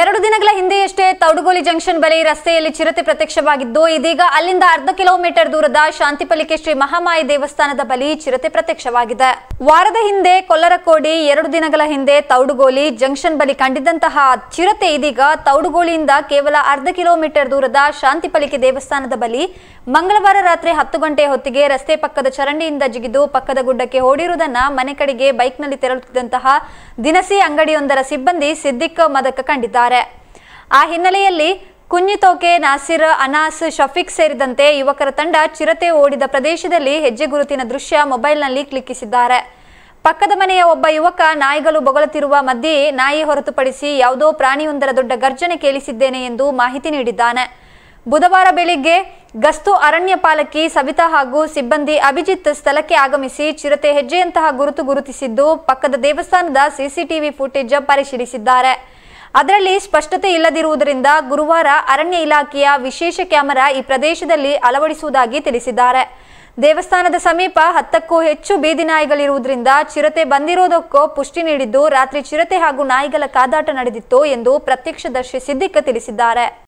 ಎರಡು ದಿನಗಳ ಹಿಂದೆಯಷ್ಟೇ ತೌಡುಗೋಲಿ ಜಂಕ್ಷನ್ ಬಳಿ ರಸ್ತೆಯಲ್ಲಿ ಚಿರತೆ ಪ್ರತ್ಯಕ್ಷವಾಗಿದ್ದು ಇದೀಗ ಅಲ್ಲಿಂದ ಅರ್ಧ ಕಿಲೋಮೀಟರ್ ದೂರದ ಶಾಂತಿಪಲ್ಲಿಕೆ ಶ್ರೀ ಮಹಾಮಾಯಿ ದೇವಸ್ಥಾನದ ಬಳಿ ಚಿರತೆ ಪ್ರತ್ಯಕ್ಷವಾಗಿದೆ ವಾರದ ಹಿಂದೆ ಕೊಲ್ಲರಕೋಡಿ ಎರಡು ದಿನಗಳ ಹಿಂದೆ ತೌಡುಗೋಲಿ ಜಂಕ್ಷನ್ ಬಳಿ ಕಂಡಿದ್ದಂತಹ ಚಿರತೆ ಇದೀಗ ತೌಡುಗೋಲಿಯಿಂದ ಕೇವಲ ಅರ್ಧ ಕಿಲೋಮೀಟರ್ ದೂರದ ಶಾಂತಿಪಲ್ಲಿಕೆ ದೇವಸ್ಥಾನದ ಬಳಿ ಮಂಗಳವಾರ ರಾತ್ರಿ ಹತ್ತು ಗಂಟೆ ಹೊತ್ತಿಗೆ ರಸ್ತೆ ಪಕ್ಕದ ಚರಂಡಿಯಿಂದ ಜಿಗಿದು ಪಕ್ಕದ ಗುಡ್ಡಕ್ಕೆ ಓಡಿರುವುದನ್ನ ಮನೆ ಕಡೆಗೆ ಬೈಕ್ನಲ್ಲಿ ತೆರಳುತ್ತಿದ್ದಂತಹ ದಿನಸಿ ಅಂಗಡಿಯೊಂದರ ಸಿಬ್ಬಂದಿ ಸಿದ್ದಿಕ್ ಮದಕ ಕಂಡಿದ್ದಾರೆ ಆ ಹಿನ್ನೆಲೆಯಲ್ಲಿ ಕುಂಜಿತೋಕೆ ನಾಸಿರ್ ಅನಾಸ್ ಶಫೀಕ್ ಸೇರಿದಂತೆ ಯುವಕರ ತಂಡ ಚಿರತೆ ಓಡಿದ ಪ್ರದೇಶದಲ್ಲಿ ಹೆಜ್ಜೆ ಗುರುತಿನ ದೃಶ್ಯ ಮೊಬೈಲ್ನಲ್ಲಿ ಕ್ಲಿಕ್ಕಿಸಿದ್ದಾರೆ ಪಕ್ಕದ ಮನೆಯ ಒಬ್ಬ ಯುವಕ ನಾಯಿಗಳು ಬೊಗಳುತ್ತಿರುವ ಮಧ್ಯೆ ನಾಯಿ ಹೊರತುಪಡಿಸಿ ಯಾವುದೋ ಪ್ರಾಣಿಯೊಂದರ ದೊಡ್ಡ ಗರ್ಜನೆ ಕೇಳಿಸಿದ್ದೇನೆ ಎಂದು ಮಾಹಿತಿ ನೀಡಿದ್ದಾನೆ ಬುಧವಾರ ಬೆಳಿಗ್ಗೆ ಗಸ್ತು ಅರಣ್ಯ ಪಾಲಕಿ ಸವಿತಾ ಹಾಗೂ ಸಿಬ್ಬಂದಿ ಅಭಿಜಿತ್ ಸ್ಥಳಕ್ಕೆ ಆಗಮಿಸಿ ಚಿರತೆ ಹೆಜ್ಜೆಯಂತಹ ಗುರುತು ಗುರುತಿಸಿದ್ದು ಪಕ್ಕದ ದೇವಸ್ಥಾನದ ಸಿಸಿಟಿವಿ ಫುಟೇಜ್ ಪರಿಶೀಲಿಸಿದ್ದಾರೆ ಅದರಲ್ಲಿ ಸ್ಪಷ್ಟತೆ ಇಲ್ಲದಿರುವುದರಿಂದ ಗುರುವಾರ ಅರಣ್ಯ ಇಲಾಖೆಯ ವಿಶೇಷ ಕ್ಯಾಮೆರಾ ಈ ಪ್ರದೇಶದಲ್ಲಿ ಅಳವಡಿಸುವುದಾಗಿ ತಿಳಿಸಿದ್ದಾರೆ ದೇವಸ್ಥಾನದ ಸಮೀಪ ಹತ್ತಕ್ಕೂ ಹೆಚ್ಚು ಬೀದಿ ನಾಯಿಗಳಿರುವುದರಿಂದ ಚಿರತೆ ಬಂದಿರೋದಕ್ಕೂ ಪುಷ್ಟಿ ನೀಡಿದ್ದು ರಾತ್ರಿ ಚಿರತೆ ಹಾಗೂ ನಾಯಿಗಳ ಕಾದಾಟ ನಡೆದಿತ್ತು ಎಂದು ಪ್ರತ್ಯಕ್ಷದರ್ಶಿ ಸಿದ್ದಿಕ್ ತಿಳಿಸಿದ್ದಾರೆ